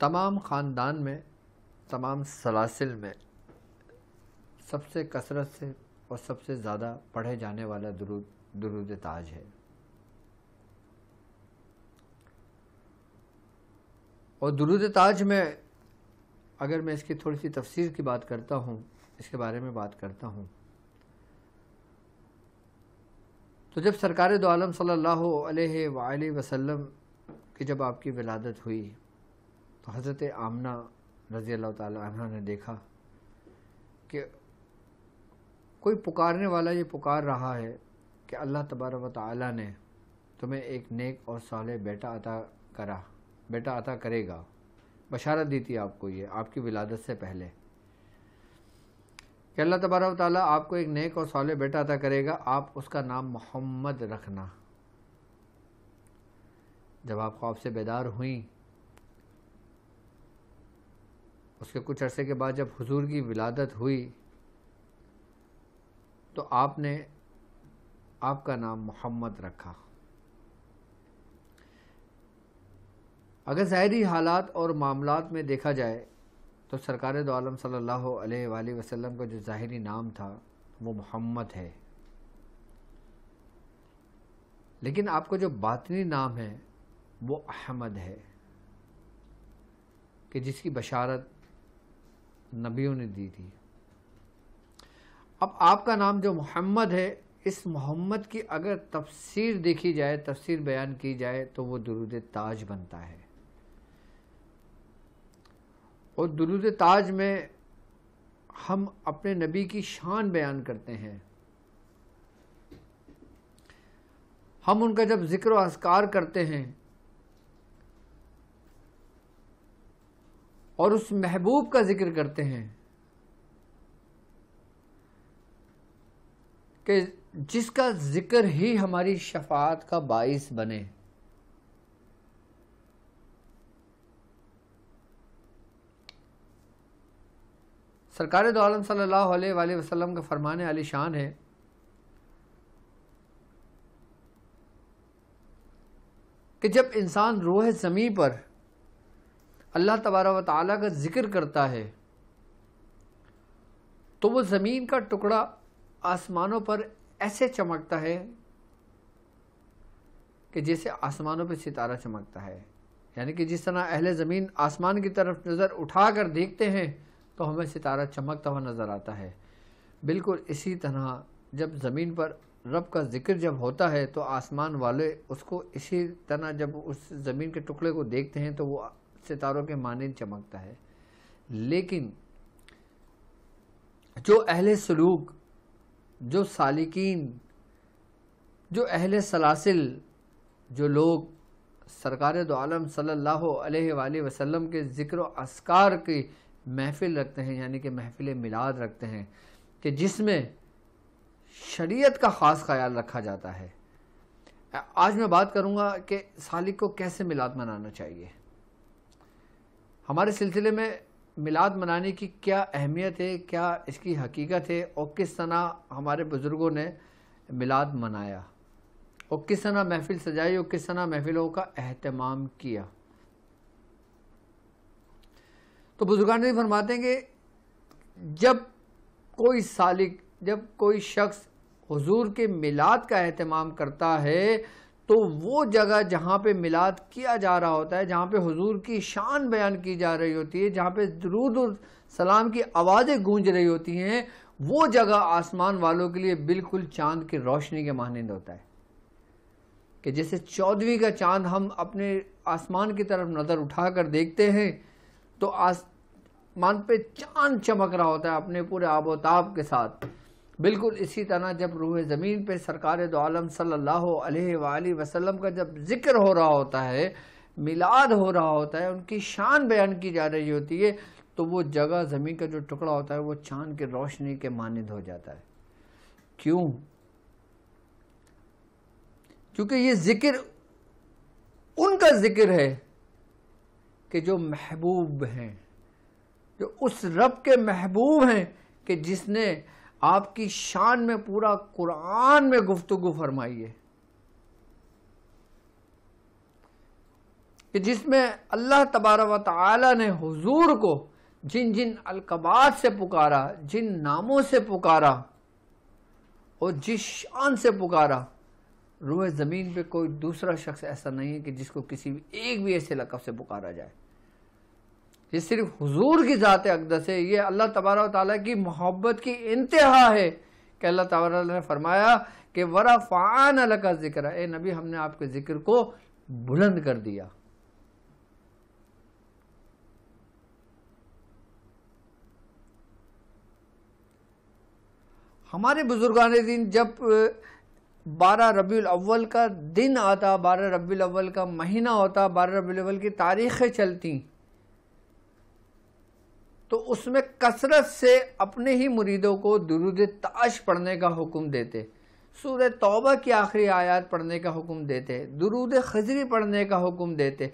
तमाम ख़ानदान में तमाम सलासिल में सबसे कसरत से और सबसे ज़्यादा पढ़े जाने वाला दरूद दरूद ताज है और दरूद ताज में अगर मैं इसकी थोड़ी सी तफसीर की बात करता हूँ इसके बारे में बात करता हूँ तो जब सरकार दो आलम सल्लल्लाहु अलैहि वसल्लम की जब आपकी विलादत हुई हज़रत आमना रज़ी अल्लाह तह ने देखा कि कोई पुकारने वाला ये पुकार रहा है कि अल्लाह तबारक ताली ने तुम्हें एक नेक और साले बेटा अता करा बेटा अता करेगा बशारत दी थी आपको ये आपकी विलादत से पहले कि अल्लाह तबारक ताली आपको एक नेक और साले बेटा अता करेगा आप उसका नाम मोहम्मद रखना जब आप ख्वाब से बेदार हुई उसके कुछ अरसे के बाद जब हुजूर की विलादत हुई तो आपने आपका नाम मोहम्मद रखा अगर ज़ाहरी हालात और मामलात में देखा जाए तो सरकार दोम सल्ला वसलम का जो ज़ाहरी नाम था वो मोहम्मद है लेकिन आपका जो बातनी नाम है वो अहमद है कि जिसकी बशारत नबियों ने दी थी अब आपका नाम जो मोहम्मद है इस मोहम्मद की अगर तफसीर देखी जाए तफसीर बयान की जाए तो वो दुरुद ताज बनता है और दरुद ताज में हम अपने नबी की शान बयान करते हैं हम उनका जब जिक्र असकार करते हैं और उस महबूब का जिक्र करते हैं कि जिसका जिक्र ही हमारी शफात का बाइस बने सरकार दौलम सल्लल्लाहु अलैहि वसल्लम का फरमान आलिशान है कि जब इंसान रोह ज़मी पर अल्लाह तबारा व ताली का ज़िक्र करता है तो वो ज़मीन का टुकड़ा आसमानों पर ऐसे चमकता है कि जैसे आसमानों पर सितारा चमकता है यानी कि जिस तरह अहले ज़मीन आसमान की तरफ नज़र उठा कर देखते हैं तो हमें सितारा चमकता हुआ नज़र आता है बिल्कुल इसी तरह जब ज़मीन पर रब का जिक्र जब होता है तो आसमान वाले उसको इसी तरह जब उस ज़मीन के टुकड़े को देखते हैं तो वो सितारों के माने चमकता है लेकिन जो अहले सलूक जो सालिकीन जो अहले सलासिल जो लोग सरकार दो आलम सल्ला वसलम के ज़िक्र असकार की महफ़िल रखते हैं यानी कि महफ़िल मिलाद रखते हैं कि जिसमें शरीयत का ख़ास ख्याल रखा जाता है आज मैं बात करूंगा कि सालिक को कैसे मिलाद मनाना चाहिए हमारे सिलसिले में मिलाद मनाने की क्या अहमियत है क्या इसकी हकीकत है और किस तरह हमारे बुज़ुर्गों ने मिलाद मनाया और किस तरह महफिल सजाई और किस तरह महफिलों का अहतमाम किया तो बुजुर्गान भी फरमाते हैं कि जब कोई सालिक जब कोई शख्स हुजूर के मिलाद का अहतमाम करता है तो वो जगह जहाँ पे मिलाद किया जा रहा होता है जहाँ पे हुजूर की शान बयान की जा रही होती है जहाँ पे दरूद और सलाम की आवाज़ें गूंज रही होती हैं वो जगह आसमान वालों के लिए बिल्कुल चांद की रोशनी के मानंद होता है कि जैसे चौदहवीं का चांद हम अपने आसमान की तरफ नज़र उठा कर देखते हैं तो आसमान पे चांद चमक रहा होता है अपने पूरे आबोताब के साथ बिल्कुल इसी तरह जब रूह ज़मीन पर सरकार दो आलम सल्ला वसलम का जब जिक्र हो रहा होता है मिलाद हो रहा होता है उनकी शान बयान की जा रही होती है तो वो जगह ज़मीन का जो टुकड़ा होता है वो चांद की रोशनी के मानद हो जाता है क्यों क्योंकि ये जिक्र उनका जिक्र है कि जो महबूब हैं जो उस रब के महबूब हैं कि जिसने आपकी शान में पूरा कुरान में गुफ्तगु फरमाइए कि जिसमें अल्लाह तबारा व ने हुजूर को जिन जिन अलकबात से पुकारा जिन नामों से पुकारा और जिस शान से पुकारा रूह ज़मीन पे कोई दूसरा शख्स ऐसा नहीं है कि जिसको किसी एक भी ऐसे लकब से पुकारा जाए ये सिर्फ हुजूर की ज़ात अकदस है ये अल्लाह तबारा ताली की मोहब्बत की इंतहा है कि अल्लाह तबारा ने फरमाया कि वरा फ़ान अल का जिक्र ए नबी हमने आपके ज़िक्र को बुलंद कर दिया हमारे बुजुर्गान दिन जब बारह रबी अव्वल का दिन आता बारह रबी अव्वल का महीना होता बारह रबी अव्वल की तारीखें चलती तो उसमें कसरत से अपने ही मुरीदों को दुरुद ताश पढ़ने का हुक्म देते सूर तौबा की आखिरी आयत पढ़ने का हुक्म देते दुरुद खजरी पढ़ने का हुक्म देते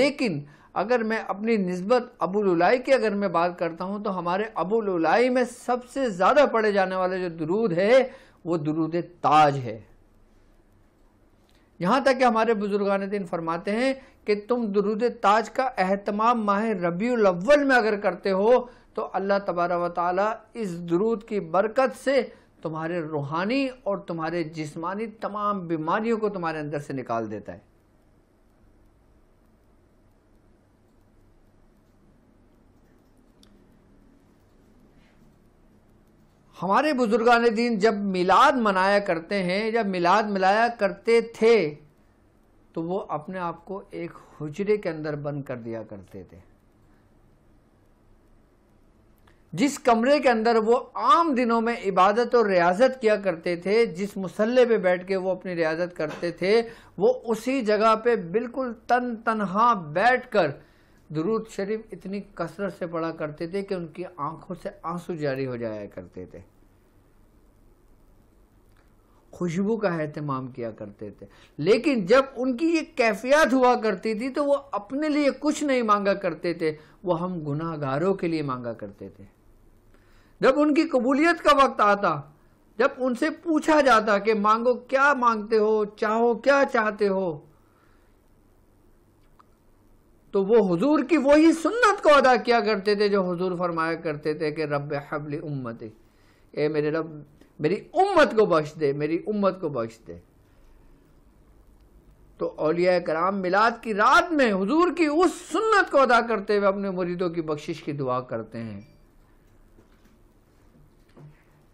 लेकिन अगर मैं अपनी नस्बत अबुललाई की अगर मैं बात करता हूँ तो हमारे अबुललाई में सबसे ज़्यादा पढ़े जाने वाले जो दरूद है वो दरूद ताज है यहाँ तक कि हमारे बुजुर्गान दिन फरमाते हैं कि तुम दरूद ताज का अहतमाम माह रबील अव्वल में अगर करते हो तो अल्लाह तबारा व ताली इस दरूद की बरकत से तुम्हारे रूहानी और तुम्हारे जिस्मानी तमाम बीमारियों को तुम्हारे अंदर से निकाल देता है हमारे बुजुर्गान दीन जब मिलाद मनाया करते हैं जब मिलाद मिलाया करते थे तो वो अपने आप को एक हुजरे के अंदर बंद कर दिया करते थे जिस कमरे के अंदर वो आम दिनों में इबादत और रियाजत किया करते थे जिस मुसल्ले पे बैठ के वो अपनी रियाजत करते थे वो उसी जगह पे बिल्कुल तन तनहा बैठकर दुरूद शरीफ इतनी कसरत से पढ़ा करते थे कि उनकी आंखों से आंसू जारी हो जाया करते थे खुशबू का अहतमाम किया करते थे लेकिन जब उनकी ये कैफियत हुआ करती थी तो वो अपने लिए कुछ नहीं मांगा करते थे वो हम गुनाहगारों के लिए मांगा करते थे जब उनकी कबूलियत का वक्त आता जब उनसे पूछा जाता कि मांगो क्या मांगते हो चाहो क्या चाहते हो तो वो हुजूर की वही सुन्नत को अदा किया करते थे जो हुजूर फरमाया करते थे कि रब हबली उम्मत ए मेरे रब मेरी उम्मत को बख्श दे मेरी उम्मत को बख्श दे तो अलिया कराम मिलाद की रात में हुजूर की उस सुन्नत को अदा करते हुए अपने मुरीदों की बख्शिश की दुआ करते हैं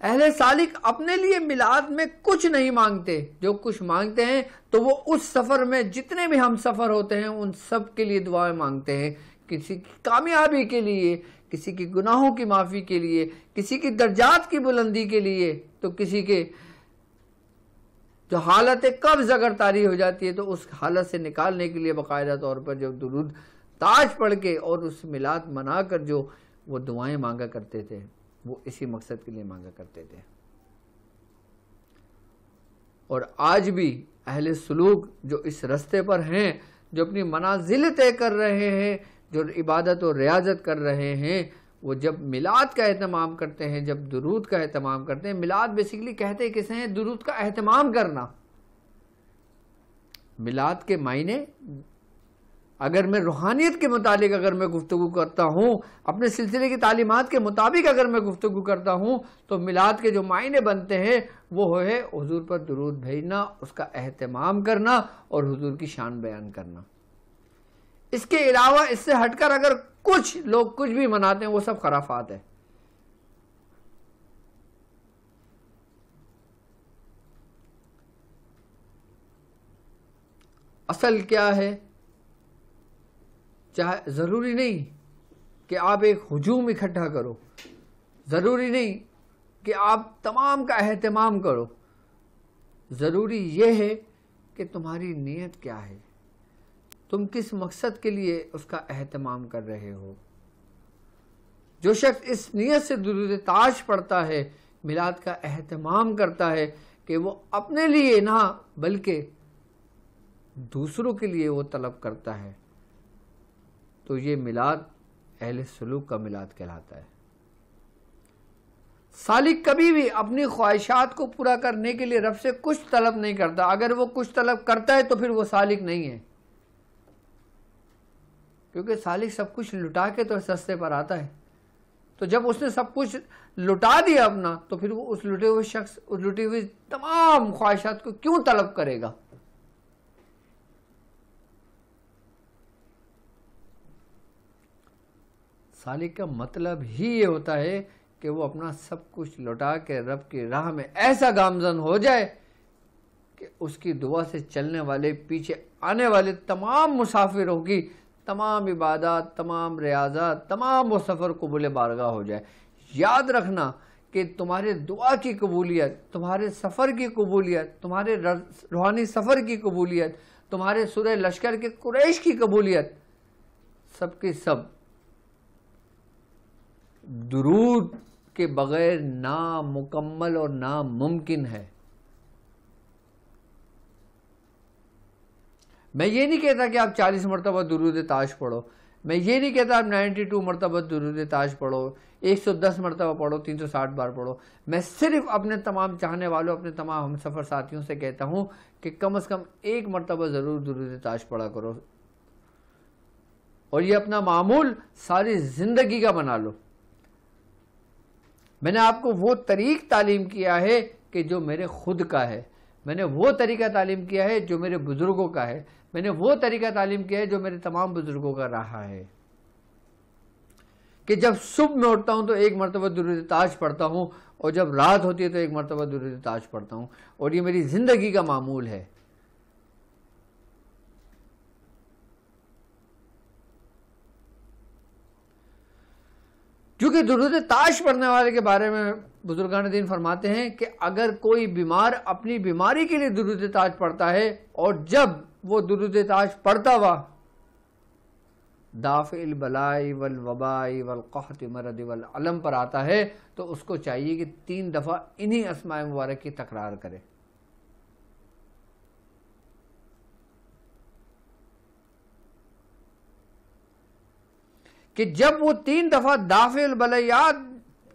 अहले सालिक अपने लिए मिलाद में कुछ नहीं मांगते जो कुछ मांगते हैं तो वो उस सफ़र में जितने भी हम सफ़र होते हैं उन सब के लिए दुआएं मांगते हैं किसी की कामयाबी के लिए किसी की गुनाहों की माफ़ी के लिए किसी की दर्जात की बुलंदी के लिए तो किसी के जो हालत कब्ज़ अगर तारी हो जाती है तो उस हालत से निकालने के लिए बाकायदा तौर पर जो दुरुद ताज पढ़ के और उस मिलाद मना कर जो वो दुआएं मांगा करते थे वो इसी मकसद के लिए मांगा करते थे और आज भी अहले सलूक जो इस रस्ते पर हैं जो अपनी मनाजिल तय कर रहे हैं जो इबादत और रियाजत कर रहे हैं वो जब मिलाद का अहतमाम करते हैं जब दरूद का अहतमाम करते हैं मिलाद बेसिकली कहते किसे हैं दरूद का अहतमाम करना मिलाद के मायने अगर मैं रूहानियत के मुतालिक अगर मैं गुफ्तु करता हूँ अपने सिलसिले की तालीमत के मुताबिक अगर मैं गुफ्तु करता हूँ तो मिलाद के जो मायने बनते हैं वो है हजूर पर दरूद भेजना उसका अहतमाम करना और हजूर की शान बयान करना इसके अलावा इससे हटकर अगर कुछ लोग कुछ भी मनाते हैं वो सब खराफात है असल क्या है चाहे ज़रूरी नहीं कि आप एक हजूम इकट्ठा करो ज़रूरी नहीं कि आप तमाम का अहतमाम करो ज़रूरी यह है कि तुम्हारी नीयत क्या है तुम किस मकसद के लिए उसका अहतमाम कर रहे हो जो शख्स इस नीयत से दुरूद ताश पढ़ता है मिलाद का अहतमाम करता है कि वो अपने लिए ना बल्कि दूसरों के लिए वो तलब करता है तो ये मिलाद अहल सलूक का मिलाद कहलाता है सालिक कभी भी अपनी ख्वाहिशात को पूरा करने के लिए रब से कुछ तलब नहीं करता अगर वो कुछ तलब करता है तो फिर वो सालिक नहीं है क्योंकि सालिक सब कुछ लुटा के तो सस्ते पर आता है तो जब उसने सब कुछ लुटा दिया अपना तो फिर वो उस लुटे हुए शख्स उस लुटी हुई तमाम ख्वाहिशात को क्यों तलब करेगा सालिक का मतलब ही ये होता है कि वो अपना सब कुछ लुटा के रब की राह में ऐसा गामजन हो जाए कि उसकी दुआ से चलने वाले पीछे आने वाले तमाम मुसाफिरों की तमाम इबादत तमाम रियाजत तमाम वो सफ़र कबूल बारगाह हो जाए याद रखना कि तुम्हारे दुआ की कबूलियत तुम्हारे सफ़र की कबूलियत तुम्हारे रूहानी सफ़र की कबूलियत तुम्हारे सुरह लश्कर के कुरैश की कबूलियत सब के सब दरूद के बग़ैर नामुकम्मल और नामुमकिन है मैं ये नहीं कहता कि आप चालीस मरतबा दुरूद ताश पढ़ो मैं ये नहीं कहता आप नाइन्टी टू मरतबा दुरूद ताश पढ़ो एक सौ दस मरतबा पढ़ो तीन सौ साठ बार पढ़ो मैं सिर्फ अपने तमाम चाहने वालों अपने तमाम हम सफ़र साथियों से कहता हूँ कि कम अज़ कम एक मरतबा ज़रूर दरूद ताश पढ़ा करो और ये अपना मामूल सारी ज़िंदगी का बना लो मैंने आपको वो तरीक तालीम किया है कि जो मेरे खुद का है मैंने वो तरीका तालीम किया है जो मेरे बुज़ुर्गों का है मैंने वो तरीका तालीम किया है जो मेरे तमाम बुज़ुर्गों का रहा है कि जब सुबह में उठता हूँ तो एक मरतबा दुरुद ताज पढ़ता हूँ और जब रात होती है तो एक मरतबा दुरुद ताज पढ़ता हूँ और ये मेरी ज़िंदगी का मामूल है क्योंकि दुरुद ताश पढ़ने वाले के बारे में बुजुर्गान दिन फरमाते हैं कि अगर कोई बीमार अपनी बीमारी के लिए दुरुद ताज पढ़ता है और जब वो दुरुद ताज पढ़ता हुआ दाफिल बलाई वल वबाई वल कहत मरद वल अलम पर आता है तो उसको चाहिए कि तीन दफ़ा इन्हीं असमाय मुबारक की तकरार करें कि जब वो तीन दफ़ा दाफिल बलयाद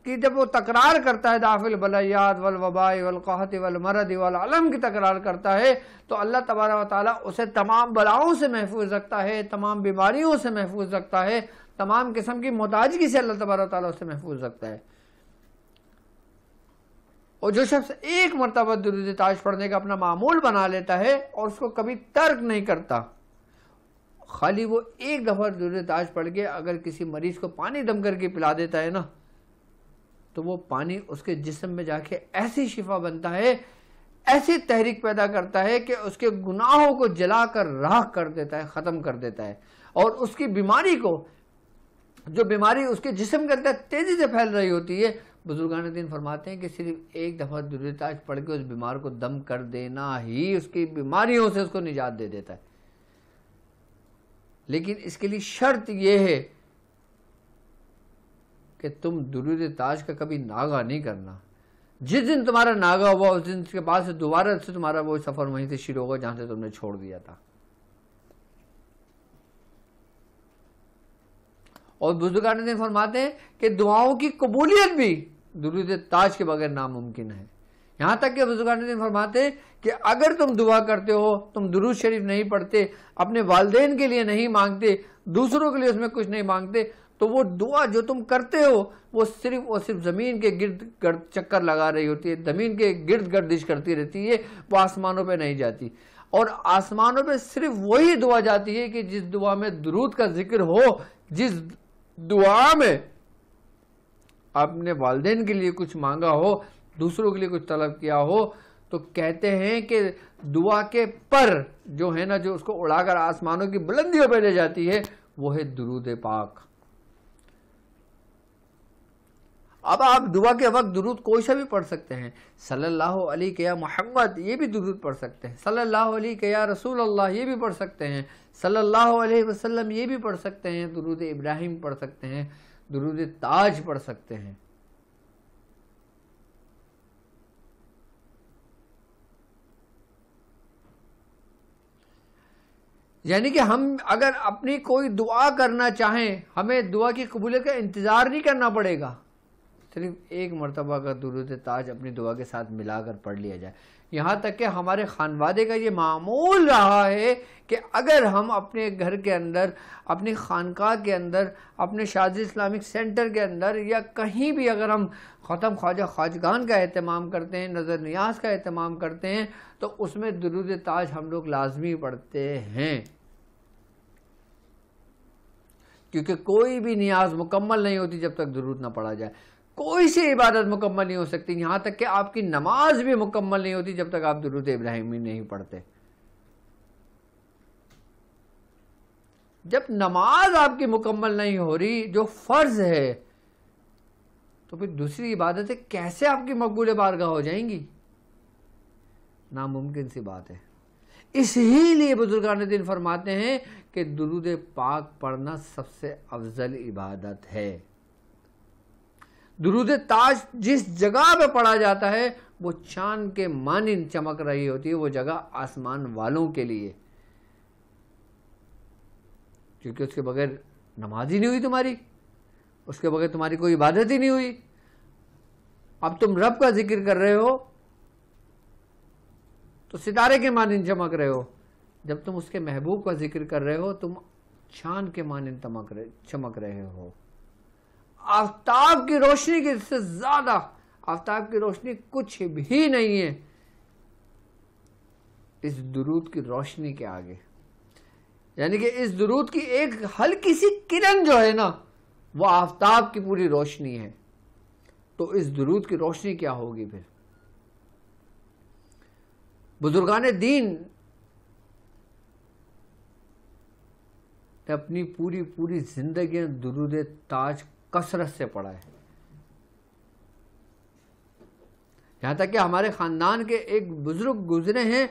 की जब वो तकरार करता है दाफिल बलयाद वल वबाई वल कहत वल मरद वल आलम की तकरार करता है तो अल्लाह तबारा ताली उसे तमाम बलाओं से महफूज रखता है तमाम बीमारियों से महफूज रखता है तमाम किस्म की मोताजगी से अल्लाह तबारा ताली उसे महफूज रखता है और जो शख्स एक मरतबा दुरुद ताज पढ़ने का अपना मामूल बना लेता है और उसको कभी तर्क नहीं करता खाली वो एक दफ़ा ताज पड़ के अगर किसी मरीज़ को पानी दम करके पिला देता है ना तो वो पानी उसके जिसम में जाके ऐसी शिफा बनता है ऐसी तहरीक पैदा करता है कि उसके गुनाहों को जलाकर राख कर देता है ख़त्म कर देता है और उसकी बीमारी को जो बीमारी उसके जिसम के अंदर तेज़ी से फैल रही होती है बुजुर्गान दिन फरमाते हैं कि सिर्फ एक दफ़ा दुर्ताज पढ़ के उस बीमार को दम कर देना ही उसकी बीमारियों से उसको निजात दे देता है लेकिन इसके लिए शर्त यह है कि तुम दुरूद ताज का कभी नागा नहीं करना जिस दिन तुम्हारा नागा हुआ उस दिन के बाद से दोबारा से तुम्हारा वो सफ़र वहीं से शुरू होगा जहां से तुमने छोड़ दिया था और बुजुर्गान फरमाते हैं कि दुआओं की कबूलियत भी दुरूद ताज के बगैर नामुमकिन है यहाँ तक कि बुजुर्ग फरमाते कि अगर तुम दुआ करते हो तुम दुरूद शरीफ नहीं पढ़ते अपने वालदेन के लिए नहीं मांगते दूसरों के लिए उसमें कुछ नहीं मांगते तो वो दुआ जो तुम करते हो वो सिर्फ और सिर्फ ज़मीन के गिर्द गर्द चक्कर लगा रही होती है ज़मीन के गिर्द गर्दिश करती रहती है वो आसमानों पे नहीं जाती और आसमानों पे सिर्फ वही दुआ जाती है कि जिस दुआ में दरूद का जिक्र हो जिस दुआ में आपने वालदेन के लिए कुछ मांगा हो दूसरों के लिए कुछ तलब किया हो तो कहते हैं कि दुआ के पर जो है ना जो उसको उड़ाकर आसमानों की बुलंदियों पर ले जाती है वो है दुरूद पाक अब आप दुआ के वक्त दुरूद कोई सा भी पढ़ सकते हैं सल्लल्लाहु अलैहि के या मोहम्मद ये भी दुरूद पढ़ सकते हैं सल्लल्लाहु अलैहि के या रसूल अल्लाह ये भी पढ़ सकते हैं सल्लल्लाहु अलैहि वसल्लम ये भी पढ़ सकते हैं दुरूद इब्राहिम पढ़ सकते हैं दुरूद ताज पढ़ सकते हैं यानी कि हम अगर अपनी कोई दुआ करना चाहें हमें दुआ की कबूलियत का इंतज़ार नहीं करना पड़ेगा सिर्फ एक मरतबा का दुरुद ताज अपनी दुआ के साथ मिलाकर पढ़ लिया जाए यहाँ तक कि हमारे खानवादे का ये मामूल रहा है कि अगर हम अपने घर के अंदर अपनी खानका के अंदर अपने शाज इस्लामिक सेंटर के अंदर या कहीं भी अगर हम ख़त्म ख्वाजा ख्वाजगान का अहतमाम करते हैं नज़र न्याज का अहतमाम करते हैं तो उसमें दुरुद ताज हम लोग लाजमी पढ़ते हैं क्योंकि कोई भी नियाज मुकम्मल नहीं होती जब तक दुरूद ना पढ़ा जाए कोई सी इबादत मुकम्मल नहीं हो सकती यहाँ तक कि आपकी नमाज भी मुकम्मल नहीं होती जब तक आप दुरूद इब्राहिमी नहीं पढ़ते जब नमाज आपकी मुकम्मल नहीं हो रही जो फ़र्ज़ है तो फिर दूसरी इबादतें कैसे आपकी मकबूल बारगाह हो जाएंगी नामुमकिन सी बात है इसीलिए बुजुर्गान दिन फरमाते हैं कि दुरुद पाक पढ़ना सबसे अफजल इबादत है दुरुद ताज जिस जगह पे पढ़ा जाता है वो चांद के मानिन चमक रही होती है वो जगह आसमान वालों के लिए क्योंकि उसके बगैर नमाज ही नहीं हुई तुम्हारी उसके बगैर तुम्हारी कोई इबादत ही नहीं हुई अब तुम रब का जिक्र कर रहे हो तो सितारे के मानन चमक रहे हो जब तुम उसके महबूब का जिक्र कर रहे हो तुम छान के मानन चमक रहे चमक रहे हो आफ्ताब की रोशनी की इससे ज्यादा आफ्ताब की रोशनी कुछ भी नहीं है इस दुरूद की रोशनी के आगे यानी कि इस दुरूद की एक हल्की सी किरण जो है ना वो आफ्ताब की पूरी रोशनी है तो इस दुरूद की रोशनी क्या होगी फिर बुजुर्गान दीन ने अपनी पूरी पूरी जिंदगी दुरूद ताज कसरत से पढ़ा है यहां तक कि हमारे ख़ानदान के एक बुज़ुर्ग गुजरे हैं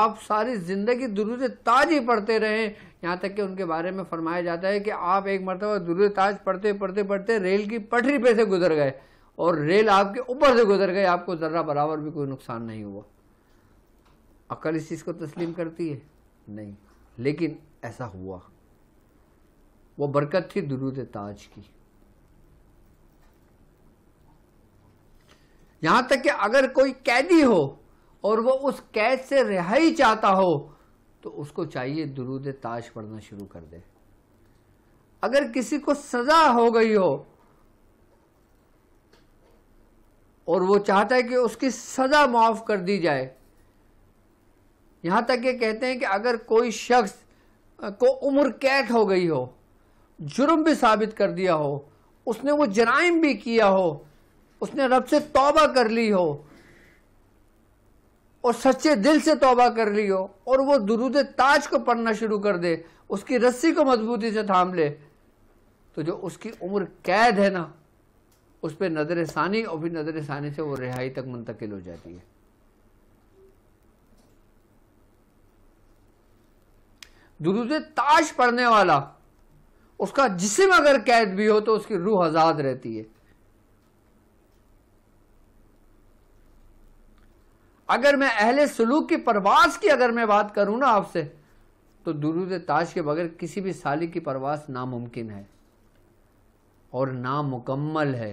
आप सारी ज़िंदगी दुरुद ताज ही पढ़ते रहे यहां तक कि उनके बारे में फरमाया जाता है कि आप एक मरतबा दुरुद ताज पढ़ते पढ़ते पढ़ते रेल की पटरी पे से गुजर गए और रेल आपके ऊपर से गुजर गए आपको ज़र्रा बराबर भी कोई नुकसान नहीं हुआ अकल इस चीज़ को तस्लीम करती है नहीं लेकिन ऐसा हुआ वो बरकत थी दुरूद ताज की यहां तक कि अगर कोई कैदी हो और वो उस कैद से रिहाई चाहता हो तो उसको चाहिए दुरूद ताज पढ़ना शुरू कर दे अगर किसी को सजा हो गई हो और वो चाहता है कि उसकी सजा माफ कर दी जाए यहाँ तक ये कहते हैं कि अगर कोई शख्स को उम्र कैद हो गई हो जुर्म भी साबित कर दिया हो उसने वो जराइम भी किया हो उसने रब से तौबा कर ली हो और सच्चे दिल से तौबा कर ली हो और वो दुरूद ताज को पढ़ना शुरू कर दे उसकी रस्सी को मजबूती से थाम ले तो जो उसकी उम्र कैद है ना उस पर नजर सानी और फिर नजर षानी से वो रिहाई तक मुंतकिल हो जाती है जुलूस ताश पढ़ने वाला उसका जिसम अगर कैद भी हो तो उसकी रूह आज़ाद रहती है अगर मैं अहले सलूक की परवास की अगर मैं बात करूं ना आपसे तो दुरूद ताश के बगैर किसी भी साली की परवास नामुमकिन है और नामुकम्मल है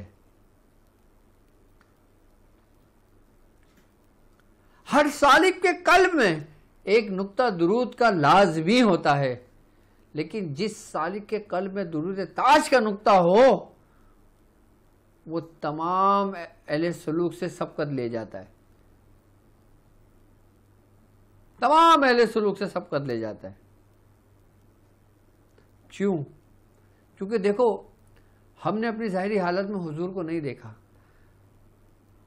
हर सालिक के कल्ब में एक नुकता दुरूद का लाजमी होता है लेकिन जिस सालिक के कल में दुरूद ताज का नुकता हो वो तमाम अहल सलूक से सबकत ले जाता है तमाम अहल सलूक से सबकत ले जाता है क्यों क्योंकि देखो हमने अपनी ज़ाहरी हालत में हुजूर को नहीं देखा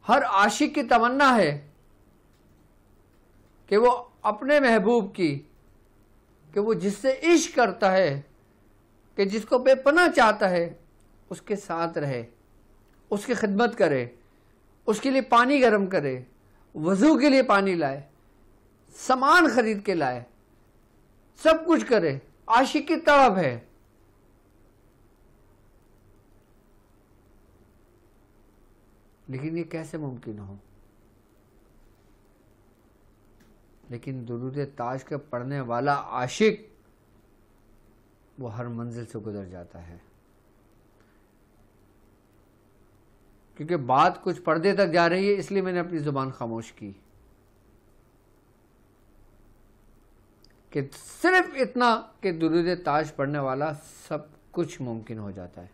हर आशिक की तमन्ना है कि वो अपने महबूब की कि वो जिससे इश्क करता है कि जिसको बेपना चाहता है उसके साथ रहे उसकी खिदमत करे उसके लिए पानी गर्म करे वज़ू के लिए पानी लाए सामान खरीद के लाए सब कुछ करे आशिक की तड़प है लेकिन ये कैसे मुमकिन हो लेकिन दुरूद ताज के पढ़ने वाला आशिक वो हर मंजिल से गुजर जाता है क्योंकि बात कुछ पर्दे तक जा रही है इसलिए मैंने अपनी ज़ुबान खामोश की कि सिर्फ इतना कि दुरूद ताज पढ़ने वाला सब कुछ मुमकिन हो जाता है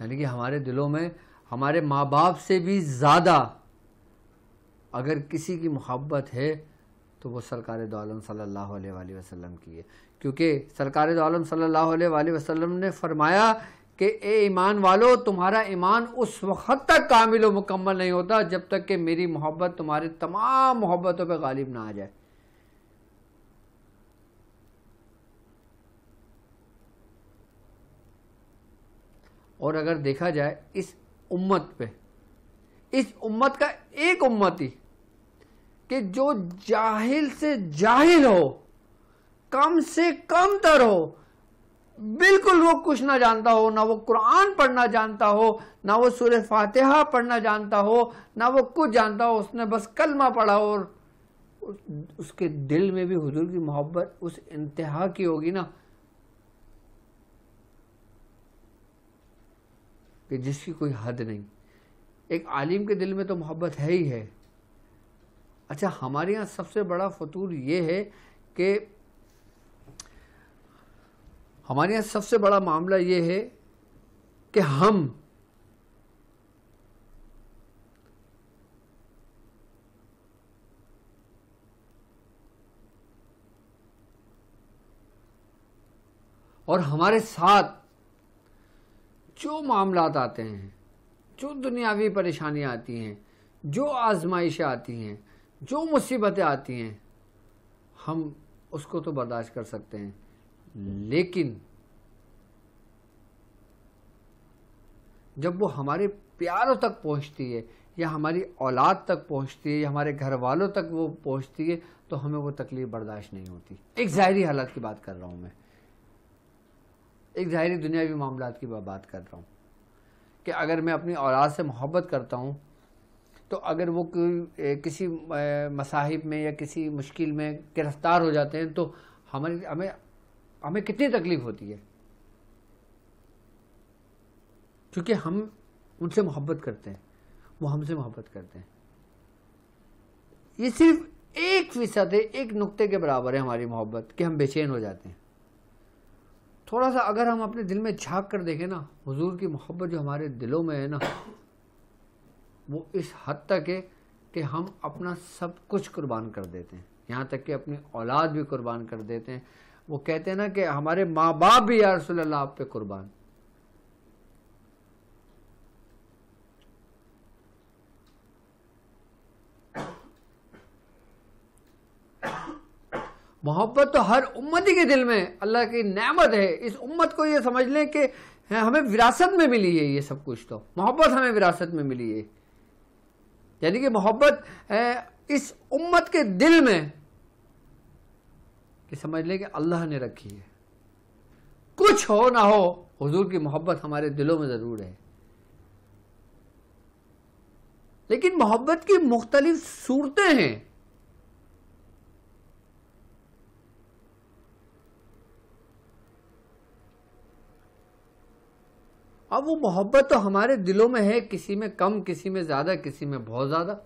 यानी कि हमारे दिलों में हमारे माँ बाप से भी ज़्यादा अगर किसी की मोहब्बत है तो वो सरकार दोम सल्ला वसलम की है क्योंकि सरकार दोम सल्ला वसम ने फरमाया कि ए ईमान वालो तुम्हारा ईमान उस वक्त तक कामिल व मुकम्मल नहीं होता जब तक कि मेरी मोहब्बत तुम्हारे तमाम मोहब्बतों पर गालिब ना आ जाए और अगर देखा जाए इस उम्मत पे इस उम्मत का एक उम्मत ही कि जो जाहिल से जाहिल हो कम से कम तर हो बिल्कुल वो कुछ ना जानता हो ना वो कुरान पढ़ना जानता हो ना वो सूर्य फातिहा पढ़ना जानता हो ना वो कुछ जानता हो उसने बस कलमा पढ़ा और उसके दिल में भी हुजूर की मोहब्बत उस इंतहा की होगी ना कि जिसकी कोई हद नहीं एक आलिम के दिल में तो मोहब्बत है ही है अच्छा हमारे यहाँ सबसे बड़ा फतूर ये है कि हमारे यहाँ सबसे बड़ा मामला ये है कि हम और हमारे साथ जो मामला आते हैं जो दुनियावी परेशानियाँ आती हैं जो आजमाइशें आती हैं जो मुसीबतें आती हैं हम उसको तो बर्दाश्त कर सकते हैं लेकिन जब वो हमारे प्यारों तक पहुंचती है या हमारी औलाद तक पहुंचती है या हमारे घर वालों तक वो पहुंचती है तो हमें वो तकलीफ़ बर्दाश्त नहीं होती एक ज़ाहरी हालत की बात कर रहा हूँ मैं एक ज़ाहिर दुनियावी मामला की बात कर रहा हूँ कि अगर मैं अपनी औलाद से मोहब्बत करता हूँ तो अगर वो कोई किसी मसाहिब में या किसी मुश्किल में गिरफ्तार हो जाते हैं तो हमारी हमें हमें कितनी तकलीफ़ होती है क्योंकि हम उनसे मोहब्बत करते हैं वो हमसे मोहब्बत करते हैं ये सिर्फ एक फीसद है एक नुक्ते के बराबर है हमारी मोहब्बत कि हम बेचैन हो जाते हैं थोड़ा सा अगर हम अपने दिल में झांक कर देखें ना हुजूर की मोहब्बत जो हमारे दिलों में है ना वो इस हद तक है कि हम अपना सब कुछ कुर्बान कर देते हैं यहाँ तक कि अपनी औलाद भी कुर्बान कर देते हैं वो कहते हैं ना कि हमारे माँ बाप भी यार सल्ला आप पे कुर्बान मोहब्बत तो हर उम्मती के दिल में अल्लाह की नमत है इस उम्मत को ये समझ लें कि हमें विरासत में मिली है ये सब कुछ तो मोहब्बत हमें विरासत में मिली है यानी कि मोहब्बत इस उम्मत के दिल में कि समझ लें कि अल्लाह ने रखी है कुछ हो ना हो हुजूर की मोहब्बत हमारे दिलों में ज़रूर है लेकिन मोहब्बत की मुख्तलिफ सूरतें हैं अब वो मोहब्बत तो हमारे दिलों में है किसी में कम किसी में ज्यादा किसी में बहुत ज्यादा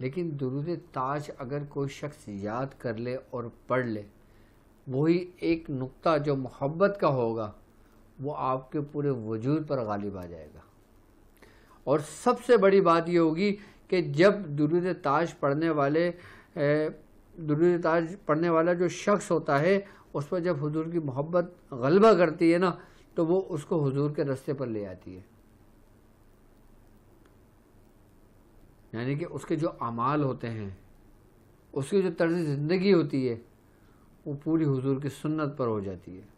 लेकिन दुरूद ताज अगर कोई शख्स याद कर ले और पढ़ ले वही एक नुक्ता जो मोहब्बत का होगा वो आपके पूरे वजूद पर गालिब आ जाएगा और सबसे बड़ी बात ये होगी कि जब दुरूद ताज पढ़ने वाले दुरूद ताज पढ़ने वाला जो शख्स होता है उस पर जब हुजूर की मोहब्बत गलबा करती है ना तो वो उसको हुजूर के रस्ते पर ले आती है यानी कि उसके जो अमाल होते हैं उसकी जो तर्ज ज़िंदगी होती है वो पूरी हुजूर की सुन्नत पर हो जाती है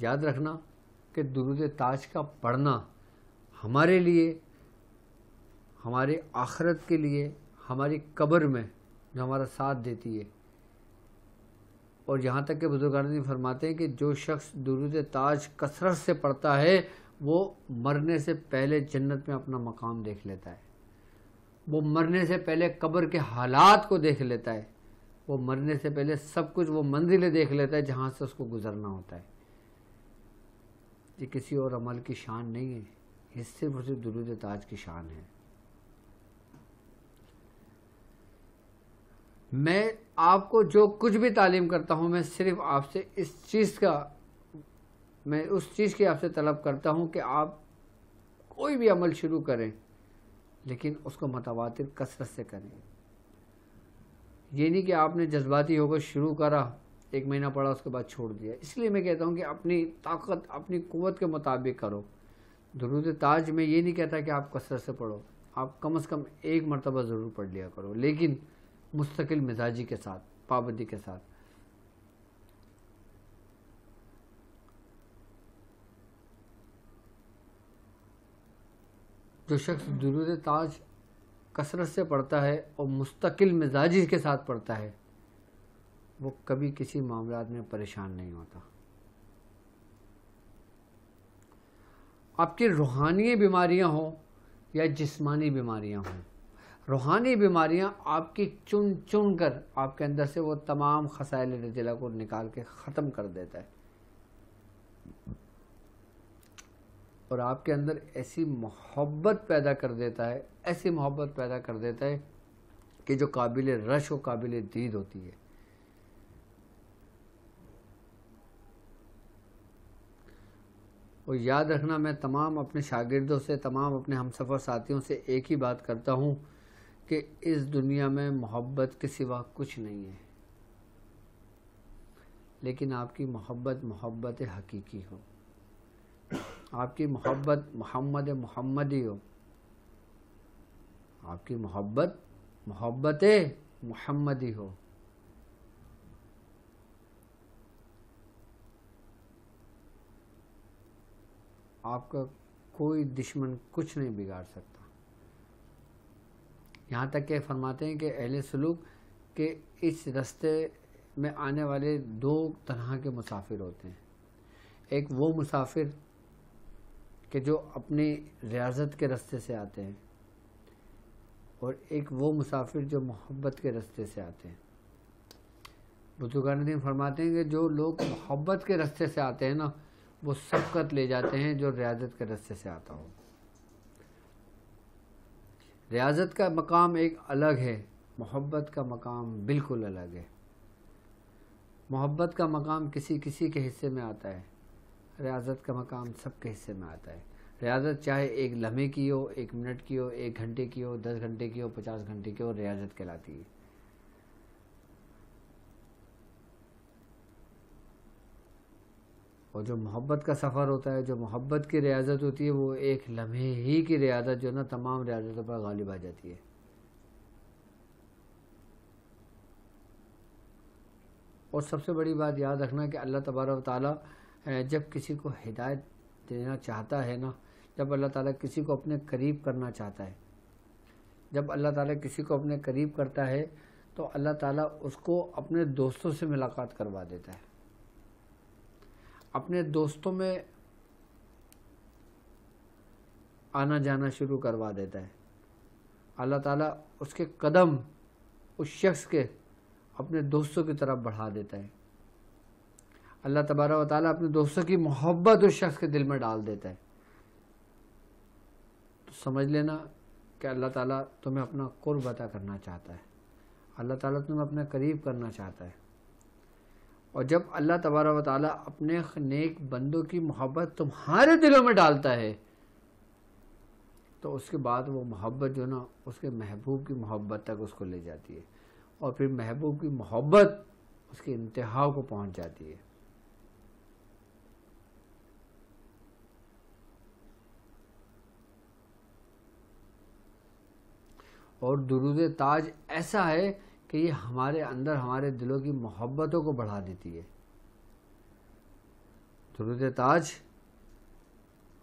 याद रखना कि दुरुद ताज का पढ़ना हमारे लिए हमारे आखरत के लिए हमारी कब्र में जो हमारा साथ देती है और यहाँ तक के बुजुर्गान फरमाते हैं कि जो शख्स दुरुद ताज कसरत से पढ़ता है वो मरने से पहले जन्नत में अपना मकाम देख लेता है वो मरने से पहले कब्र के हालात को देख लेता है वो मरने से पहले सब कुछ वो मंजिलें देख लेता है जहाँ से उसको गुजरना होता है ये किसी और अमल की शान नहीं है ये सिर्फ और सिर्फ दुरुद ताज की शान है मैं आपको जो कुछ भी तालीम करता हूँ मैं सिर्फ आपसे इस चीज़ का मैं उस चीज़ की आपसे तलब करता हूँ कि आप कोई भी अमल शुरू करें लेकिन उसको मतवातिर कसरत से करें ये नहीं कि आपने जज्बाती होकर शुरू करा एक महीना पड़ा उसके बाद छोड़ दिया इसलिए मैं कहता हूँ कि अपनी ताकत अपनी कुवत के मुताबिक करो दरूद ताज में ये नहीं कहता कि आप कसरत से पढ़ो आप कम अज़ कम एक मरतबा ज़रूर पढ़ लिया करो लेकिन मुस्तकिल मिजाजी के साथ पाबंदी के साथ जो शख्स दुरूद ताज कसरत से पढ़ता है और मुस्तकिल मिजाजी के साथ पढ़ता है वो कभी किसी मामला में परेशान नहीं होता आपकी रूहानी बीमारियां हों या जिस्मानी बीमारियां हों रूहानी बीमारियां आपकी चुन चुन कर आपके अंदर से वो तमाम खसाइल रजिला को निकाल के ख़त्म कर देता है और आपके अंदर ऐसी मोहब्बत पैदा कर देता है ऐसी मोहब्बत पैदा कर देता है कि जो काबिल रश और काबिल दीद होती है और याद रखना मैं तमाम अपने शागिर्दों से तमाम अपने हमसफ़र साथियों से एक ही बात करता हूँ कि इस दुनिया में मोहब्बत के सिवा कुछ नहीं है लेकिन आपकी मोहब्बत मोहब्बत हकीकी हो आपकी मोहब्बत मोहम्मद मोहम्मदी हो आपकी मोहब्बत मोहब्बत मोहम्मदी हो आपका कोई दुश्मन कुछ नहीं बिगाड़ सकता यहाँ तक के फरमाते हैं कि अहल सलूक के इस रस्ते में आने वाले दो तरह के मुसाफिर होते हैं एक वो मुसाफिर के जो अपनी रियाजत के रास्ते से आते हैं और एक वो मुसाफिर जो मोहब्बत के रस्ते से आते हैं बुजुर्गान दिन फरमाते हैं कि जो लोग मोहब्बत के रस्ते से आते हैं ना वो सबकत ले जाते हैं जो रियाजत के रस्ते से आता हो रियाजत का मकाम एक अलग है मोहब्बत का मकाम बिल्कुल अलग है मोहब्बत का मकाम किसी किसी के हिस्से में आता है रियाजत का मकाम सबके हिस्से में आता है रियाजत चाहे एक लम्हे की हो एक मिनट की हो एक घंटे की हो दस घंटे की हो पचास घंटे की हो रियाजत कहलाती है और जो मोहब्बत का सफ़र होता है जो मोहब्बत की रियाजत होती है वो एक लम्हे ही की रियाजत जो ना तमाम रियाजतों पर गालिब आ जाती है और सबसे बड़ी बात याद रखना कि अल्लाह तबारा ताली जब किसी को हिदायत देना चाहता है ना जब अल्लाह ताला किसी को अपने करीब करना चाहता है जब अल्लाह ताला किसी को अपने करीब करता है तो अल्लाह ताला उसको अपने दोस्तों से मुलाकात करवा देता है अपने दोस्तों में आना जाना शुरू करवा देता है अल्लाह ताला उसके कदम उस शख्स के अपने दोस्तों की तरफ बढ़ा देता है अल्लाह तबारा व ताली अपने दोस्तों की मोहब्बत उस शख्स के दिल में डाल देता है तो समझ लेना कि अल्लाह ताला तुम्हें अपना कुर्ब अता करना चाहता है अल्लाह ताला तुम्हें अपने करीब करना चाहता है और जब अल्लाह तबारा वाली अपने नेक बंदों की मोहब्बत तुम्हारे दिलों में डालता है तो उसके बाद वो मोहब्बत जो ना उसके महबूब की मोहब्बत तक उसको ले जाती है और फिर महबूब की मोहब्बत उसके इंतहा को पहुंच जाती है और दुरुद ताज ऐसा है कि ये हमारे अंदर हमारे दिलों की मोहब्बतों को बढ़ा देती है दुरुद तो ताज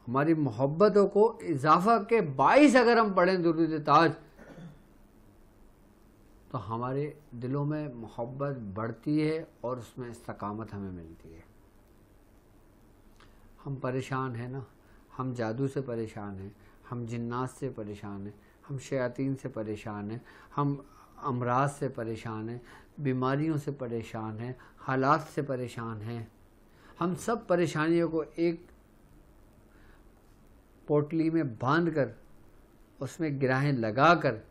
हमारी मोहब्बतों को इजाफा के बाईस अगर हम पढ़ें दुरुद तो ताज तो हमारे दिलों में मोहब्बत बढ़ती है और उसमें इस्तकामत हमें मिलती है हम परेशान हैं ना हम जादू से परेशान हैं हम जिन्नात से परेशान हैं हम शयातीन से परेशान हैं हम अमराज से परेशान हैं बीमारियों से परेशान हैं हालात से परेशान हैं हम सब परेशानियों को एक पोटली में बांध कर उसमें ग्राहें लगा कर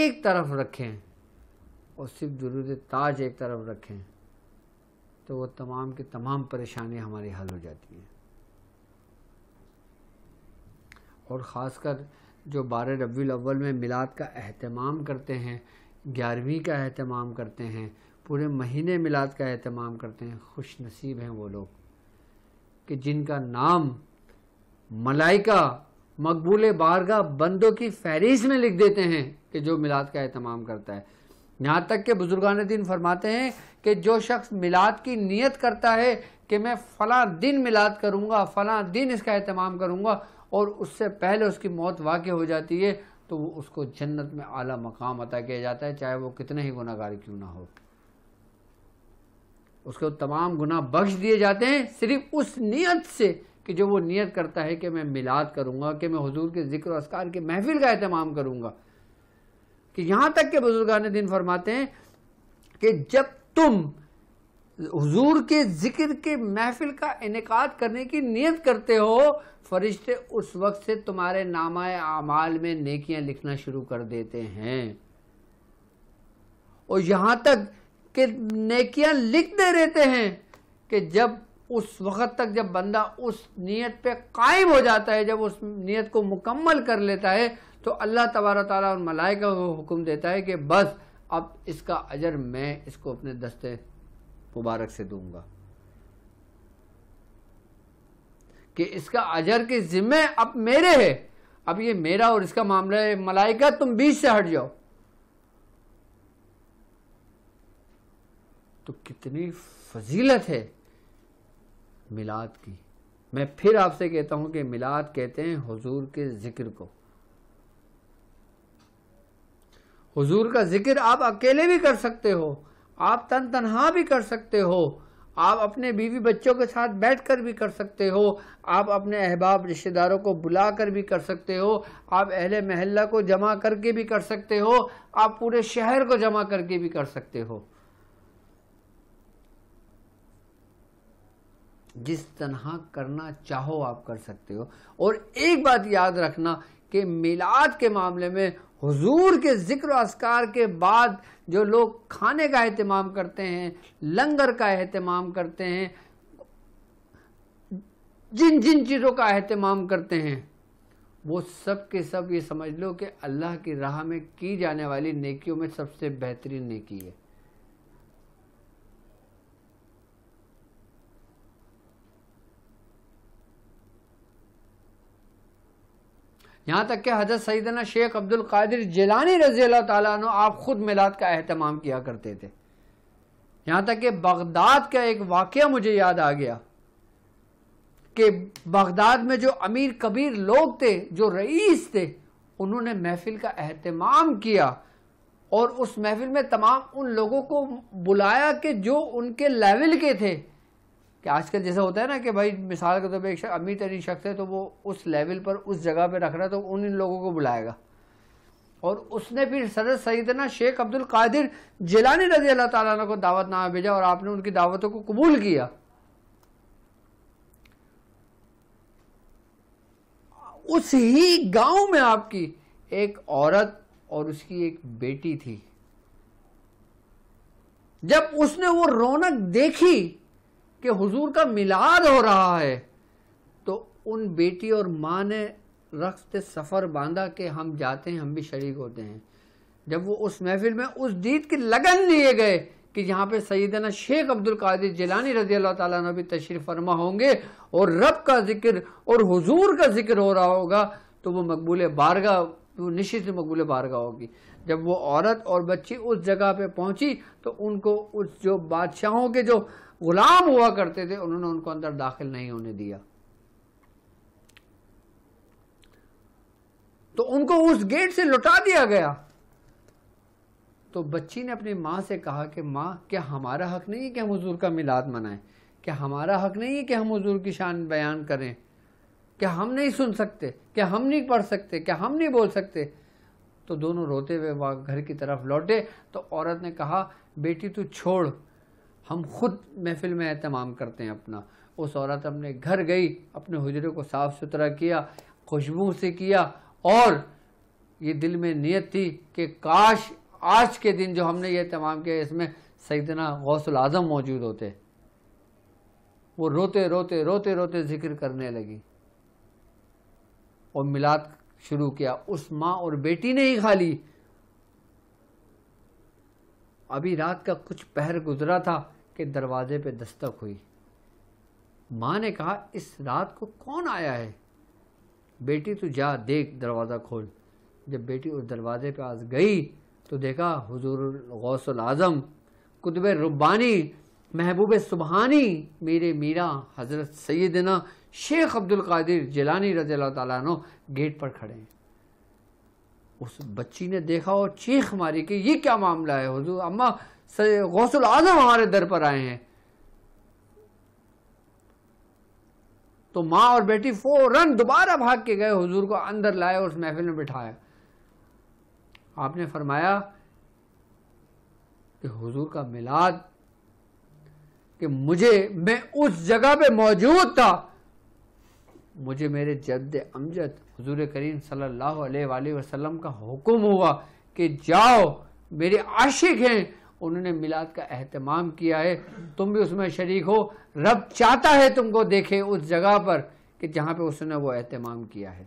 एक तरफ रखें और सिर्फ दुरुद ताज एक तरफ रखें तो वो तमाम की तमाम परेशानियां हमारी हल हो जाती हैं और ख़ासकर जो बारह रबी अव्वल में मिलाद का अहतमाम करते हैं ग्यारहवीं का अहतमाम करते हैं पूरे महीने मिलाद का अहतमाम करते हैं खुश नसीब हैं वो लोग कि जिनका नाम मलाइका मकबूल बारगा बंदों की फहरिस्त में लिख देते हैं कि जो मिलाद का अहतमाम करता है यहाँ तक कि बुजुर्गान दिन फरमाते हैं कि जो शख्स मिलाद की नीयत करता है कि मैं फ़लाँ दिन मिलाद करूँगा फ़लाँ दिन इसका अहतमाम करूँगा और उससे पहले उसकी मौत वाक़ हो जाती है तो वो उसको जन्नत में आला मकाम अता किया जाता है चाहे वो कितने ही गुनागार क्यों ना हो उसको तमाम गुना बख्श दिए जाते हैं सिर्फ उस नीयत से कि जो वो नीयत करता है कि मैं मिलाद करूँगा कि मैं हजूर के जिक्र असकार के महफिल का अहतमाम करूँगा कि यहाँ तक के बुजुर्गान दिन फरमाते हैं कि जब तुम हुजूर के जिक्र के महफिल का इनका करने की नियत करते हो फरिश्ते उस वक्त से तुम्हारे नामा आमाल में नेकियां लिखना शुरू कर देते हैं और यहां तक कि नेकियां लिख दे रहते हैं कि जब उस वक्त तक जब बंदा उस नियत पे कायम हो जाता है जब उस नियत को मुकम्मल कर लेता है तो अल्लाह तबारा तला मलाय का हुक्म देता है कि बस अब इसका अजर मैं इसको अपने दस्ते मुबारक से दूंगा कि इसका अजर के जिम्मे अब मेरे है अब ये मेरा और इसका मामला है मलाइका तुम बीच से हट जाओ तो कितनी फजीलत है मिलाद की मैं फिर आपसे कहता हूं कि मिलाद कहते हैं हुजूर के जिक्र को हुजूर का जिक्र आप अकेले भी कर सकते हो आप तन तनहा भी कर सकते हो आप अपने बीवी बच्चों के साथ बैठकर भी कर सकते हो आप अपने अहबाब रिश्तेदारों को बुला कर भी कर सकते हो आप अहले महल्ला को जमा करके भी कर सकते हो आप पूरे शहर को जमा करके भी कर सकते हो जिस तरह करना चाहो आप कर सकते हो और एक बात याद रखना कि मिलाद के मामले में हुजूर के जिक्र असकार के बाद जो लोग खाने का अहतमाम करते हैं लंगर का अहतमाम करते हैं जिन जिन चीज़ों का अहतमाम करते हैं वो सब के सब ये समझ लो कि अल्लाह की राह में की जाने वाली नेकियों में सबसे बेहतरीन नेकी है यहाँ तक कि हजरत सईदना शेख अब्दुल कादिर जिलानी रजी अल्लाह तु आप ख़ुद मिलाद का अहतमाम किया करते थे यहाँ तक कि बगदाद का एक वाक़ मुझे याद आ गया कि बगदाद में जो अमीर कबीर लोग थे जो रईस थे उन्होंने महफिल का अहतमाम किया और उस महफिल में तमाम उन लोगों को बुलाया कि जो उनके लेवल के थे कि आजकल जैसे होता है ना कि भाई मिसाल के तौर पर एक अमीर तरीन शख्स है तो वो उस लेवल पर उस जगह पर रख रहा है तो उन इन लोगों को बुलाएगा और उसने फिर सदर सईदना शेख अब्दुल कादिर जिलानी रजी अल्लाह ताला को दावतनामा भेजा और आपने उनकी दावतों को कबूल किया उस ही गांव में आपकी एक औरत और उसकी एक बेटी थी जब उसने वो रौनक देखी कि हुजूर का मिलाद हो रहा है तो उन बेटी और माँ ने रक्त सफ़र बांधा कि हम जाते हैं हम भी शरीक होते हैं जब वो उस महफिल में उस दीद की लगन लिए गए कि जहाँ पे सईदना शेख अब्दुल कादिर जिलानी रजी अल्लाह ताला भी तशरीफ़ फरमा होंगे और रब का जिक्र और हुजूर का जिक्र हो रहा होगा तो वो मकबूल बारगाह वो निश्चित मकबूल बारगा होगी जब वो औरत और बच्ची उस जगह पे पहुंची तो उनको उस जो बादशाहों के जो गुलाम हुआ करते थे उन्होंने उनको अंदर दाखिल नहीं होने दिया तो उनको उस गेट से लुटा दिया गया तो बच्ची ने अपनी माँ से कहा कि माँ क्या हमारा हक नहीं है कि हम हजूर का मिलाद मनाएं क्या हमारा हक नहीं है कि हम हजूर की शान बयान करें क्या हम नहीं सुन सकते क्या हम नहीं पढ़ सकते क्या हम नहीं बोल सकते तो दोनों रोते हुए वहाँ घर की तरफ लौटे तो औरत ने कहा बेटी तू छोड़ हम खुद महफिल में अहतमाम करते हैं अपना उस औरत अपने घर गई अपने हजरे को साफ़ सुथरा किया खुशबू से किया और ये दिल में नीयत थी कि काश आज के दिन जो हमने ये तमाम किया इसमें सैदना गौसल आज़म मौजूद होते वो रोते रोते रोते रोते जिक्र करने लगी और मिलाद शुरू किया उस माँ और बेटी ने ही खा ली अभी रात का कुछ पहर गुजरा था के दरवाजे पे दस्तक हुई माँ ने कहा इस रात को कौन आया है बेटी तू जा देख दरवाज़ा खोल जब बेटी उस दरवाज़े पे आज गई तो देखा हुजूर गौसल आज़म कुतब रुब्बानी महबूब सुबहानी मेरे मीरा हज़रत सैदना शेख अब्दुल कादिर जिलानी रज़ी तु गेट पर खड़े हैं उस बच्ची ने देखा और चीख मारी कि ये क्या मामला है हुजूर अम्मा गौसल आजम हमारे दर पर आए हैं तो माँ और बेटी फौरन दोबारा भाग के गए हुजूर को अंदर लाए और उस महफिल में बिठाया आपने फरमाया कि हुजूर का मिलाद कि मुझे मैं उस जगह पे मौजूद था मुझे मेरे जद अमजद हजूर करीम सल्लल्लाहु अलैहि वसल्लम का हुक्म हुआ कि जाओ मेरे आशिक हैं उन्होंने मिलाद का अहतमाम किया है तुम भी उसमें शरीक हो रब चाहता है तुमको देखे उस जगह पर कि जहाँ पे उसने वो अहतमाम किया है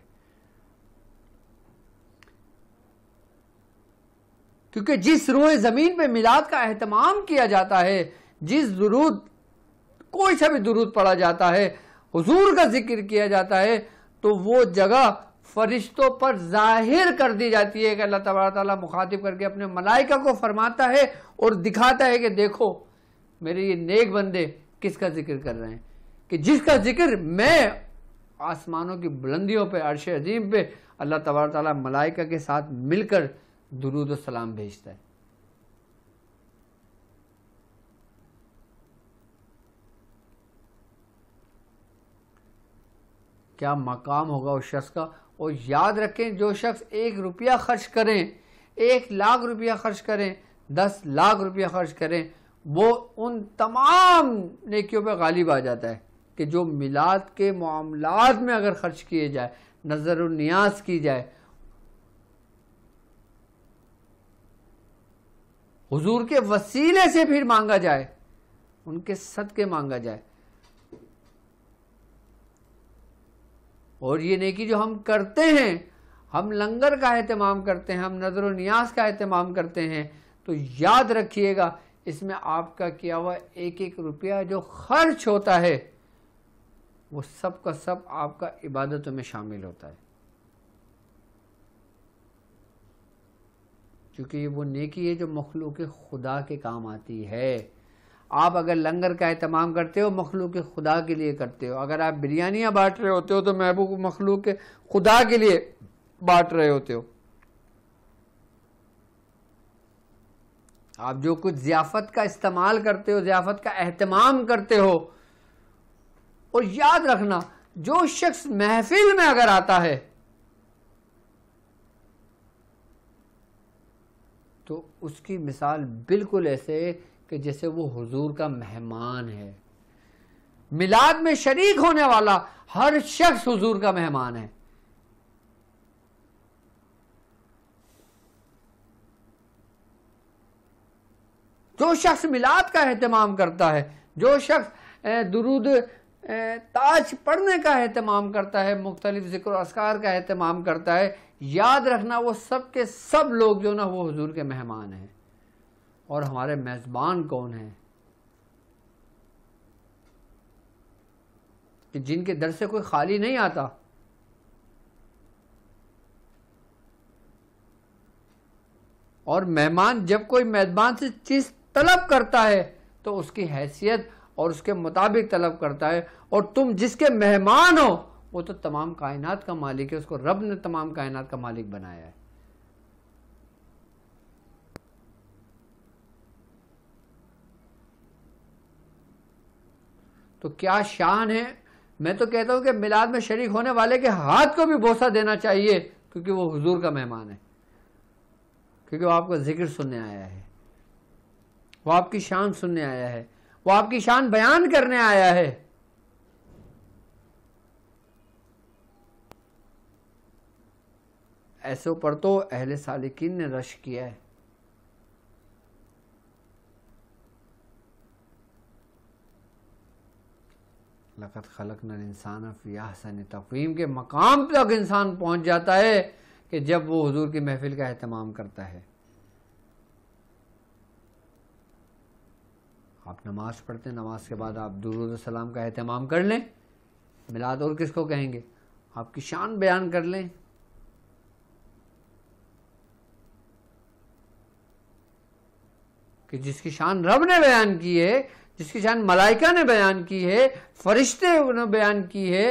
क्योंकि जिस रोए ज़मीन पे मिलाद का अहतमाम किया जाता है जिस दुरूद कोई सा भी दुरूद पढ़ा जाता है हुजूर का जिक्र किया जाता है तो वो जगह फरिश्तों पर जाहिर कर दी जाती है कि अल्लाह तबारा तला मुखातिब करके अपने मलाइका को फरमाता है और दिखाता है कि देखो मेरे ये नेक बंदे किसका जिक्र कर रहे हैं कि जिसका जिक्र मैं आसमानों की बुलंदियों पे अरश अजीम पे अल्लाह तबारा तला मलाइका के साथ मिलकर दुरूद सलाम भेजता है क्या मकाम होगा उस शख्स का और याद रखें जो शख्स एक रुपया खर्च करें एक लाख रुपया खर्च करें दस लाख रुपया खर्च करें वो उन तमाम नेकियों पर गालिब आ जाता है कि जो मिलाद के मामलात में अगर खर्च किए जाए नज़र न्याज की जाए हुजूर के वसीले से फिर मांगा जाए उनके सद के मांगा जाए और ये नेकी जो हम करते हैं हम लंगर का अहतमाम करते हैं हम नजर न्यास का अहतमाम करते हैं तो याद रखिएगा इसमें आपका किया हुआ एक एक रुपया जो खर्च होता है वो सब का सब आपका इबादतों में शामिल होता है क्योंकि वो नेकी है जो मखलूक खुदा के काम आती है आप अगर लंगर का अहतमाम करते हो मखलूक खुदा के लिए करते हो अगर आप बिरयानियाँ बांट रहे होते हो तो महबूब मखलूक खुदा के लिए बांट रहे होते हो आप जो कुछ जियाफत का इस्तेमाल करते हो जियाफत का अहतमाम करते हो और याद रखना जो शख्स महफिल में अगर आता है तो उसकी मिसाल बिल्कुल ऐसे कि जैसे वो हुजूर का मेहमान है मिलाद में शरीक होने वाला हर शख्स हुजूर का मेहमान है जो शख्स मिलाद का अहतमाम करता है जो शख्स दुरूद ताज पढ़ने का अहतमाम करता है मुख्तलिफ जिक्र असकार का अहतमाम करता है याद रखना वो सब के सब लोग जो ना वो हजूर के मेहमान हैं और हमारे मेज़बान कौन हैं कि जिनके दर से कोई खाली नहीं आता और मेहमान जब कोई मेजबान से चीज तलब करता है तो उसकी हैसियत और उसके मुताबिक तलब करता है और तुम जिसके मेहमान हो वो तो तमाम कायनात का मालिक है उसको रब ने तमाम कायनात का मालिक बनाया है तो क्या शान है मैं तो कहता हूँ कि मिलाद में शरीक होने वाले के हाथ को भी बोसा देना चाहिए क्योंकि वो हुजूर का मेहमान है क्योंकि वो आपका जिक्र सुनने आया है वो आपकी शान सुनने आया है वो आपकी शान बयान करने आया है ऐसे पर तो अहले सालिकीन ने रश किया है लकत खलक इंसान फ़ियासन तफ़ीम के मकाम तक इंसान पहुँच जाता है कि जब वो हजूर की महफिल का अहतमाम करता है आप नमाज पढ़ते हैं नमाज के बाद आप सलाम का अहतमाम कर लें मिलाद और किसको कहेंगे आपकी शान बयान कर लें कि जिसकी शान रब ने बयान की है जिसकी शान मलाइका ने बयान की है फरिश्ते ने बयान की है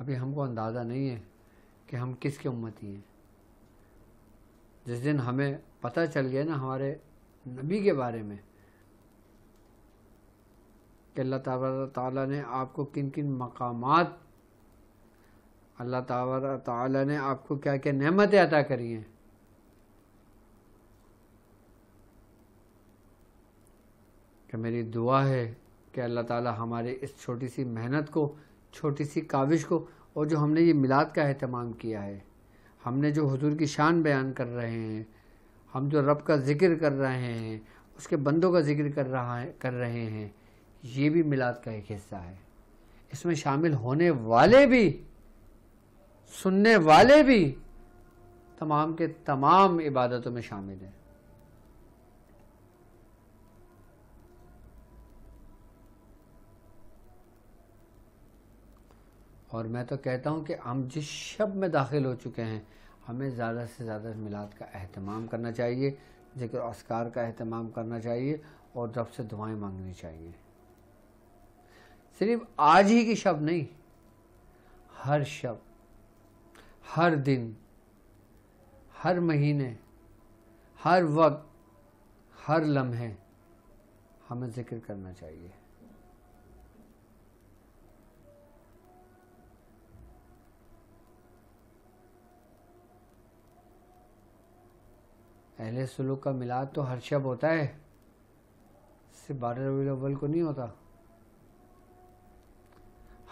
अभी हमको अंदाज़ा नहीं है कि हम किसके उम्मती हैं जिस दिन हमें पता चल गया ना हमारे नबी के बारे में कि अल्लाह तबारा ताली ने आपको किन किन मकाम अल्लाह तबारा ताली ने आपको क्या क्या नहमतें अदा करी हैं कि मेरी दुआ है कि अल्लाह ताला हमारे इस छोटी सी मेहनत को छोटी सी काविश को और जो हमने ये मिलाद का अहतमाम किया है हमने जो हजूर की शान बयान कर रहे हैं हम जो रब का ज़िक्र कर रहे हैं उसके बंदों का ज़िक्र कर रहा है कर रहे हैं ये भी मिलाद का एक हिस्सा है इसमें शामिल होने वाले भी सुनने वाले भी तमाम के तमाम इबादतों में शामिल हैं और मैं तो कहता हूँ कि हम जिस शब में दाखिल हो चुके हैं हमें ज़्यादा से ज़्यादा मिलाद का अहतमाम करना चाहिए जिक्र असकार का अहतमाम करना चाहिए और रब से दुआएं मांगनी चाहिए सिर्फ आज ही की शब्द नहीं हर शब्द हर दिन हर महीने हर वक्त हर लम्हे हमें जिक्र करना चाहिए अहले सलूक का मिलाद तो हर शब होता है सिर्फ बारह रवि अव्वल को नहीं होता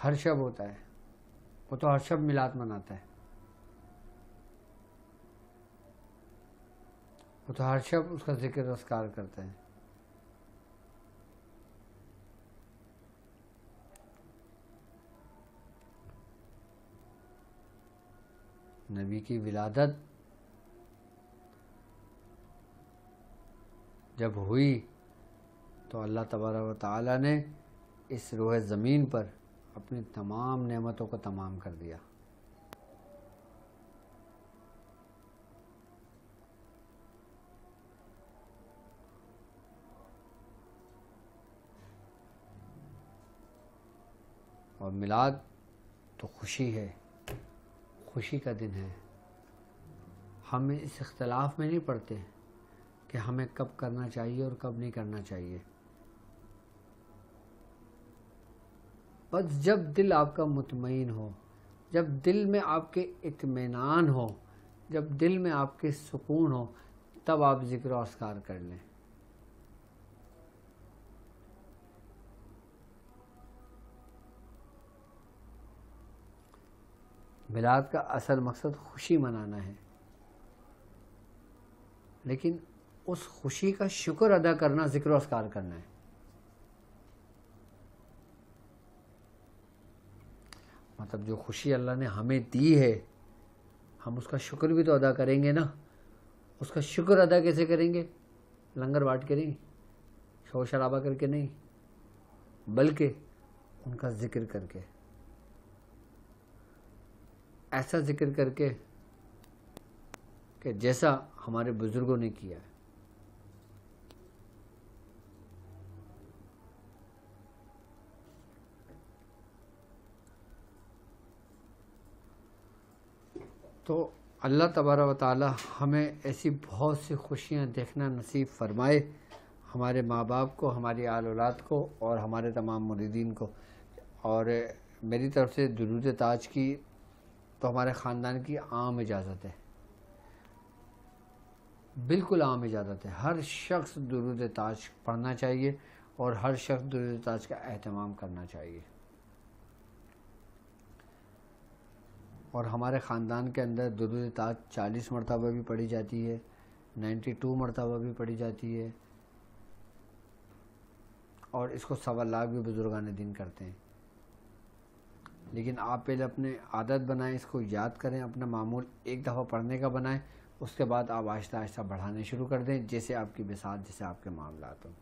हर्षभ होता है वो तो हर्षभ मिलाद मनाता है वो तो हर्षभ उसका जिक्र रसकार करता है नबी की विलादत जब हुई तो अल्लाह तबारा ताला ने इस रोह ज़मीन पर अपनी तमाम नेमतों को तमाम कर दिया और मिलाद तो खुशी है खुशी का दिन है हम इस इख्तलाफ में नहीं पड़ते कि हमें कब करना चाहिए और कब नहीं करना चाहिए बस जब दिल आपका मुतमिन हो जब दिल में आपके इतमान हो जब दिल में आपके सुकून हो तब आप ज़िक्र असकार कर लें मिलाद का असल मकसद खुशी मनाना है लेकिन उस खुशी का शुक्र अदा करना ज़िक्र असकार करना है मतलब जो खुशी अल्लाह ने हमें दी है हम उसका शुक्र भी तो अदा करेंगे ना उसका शुक्र अदा कैसे करेंगे लंगर बाट के नहीं शोर शराबा करके नहीं बल्कि उनका ज़िक्र करके ऐसा ज़िक्र करके कि जैसा हमारे बुज़ुर्गों ने किया है तो अल्लाह तबारा ताली हमें ऐसी बहुत सी खुशियाँ देखना नसीब फरमाए हमारे माँ बाप को हमारी आल औलाद को और हमारे तमाम मुरीदीन को और मेरी तरफ से दुरूद ताज की तो हमारे ख़ानदान की आम इजाज़त है बिल्कुल आम इजाज़त है हर शख्स दुरूद ताज पढ़ना चाहिए और हर शख्स दुरूद ताज का अहतमाम करना चाहिए और हमारे ख़ानदान के अंदर दुरुद ताज चालीस मरतबा भी पढ़ी जाती है नाइन्टी टू मरतबा भी पढ़ी जाती है और इसको सवा लाख भी बुज़ुर्गान दिन करते हैं लेकिन आप पहले अपने आदत बनाएं इसको याद करें अपना मामूल एक दफ़ा पढ़ने का बनाएं उसके बाद आप आहिस्ता आहिस्ता बढ़ाने शुरू कर दें जैसे आपकी बिसात जैसे आपके मामला हों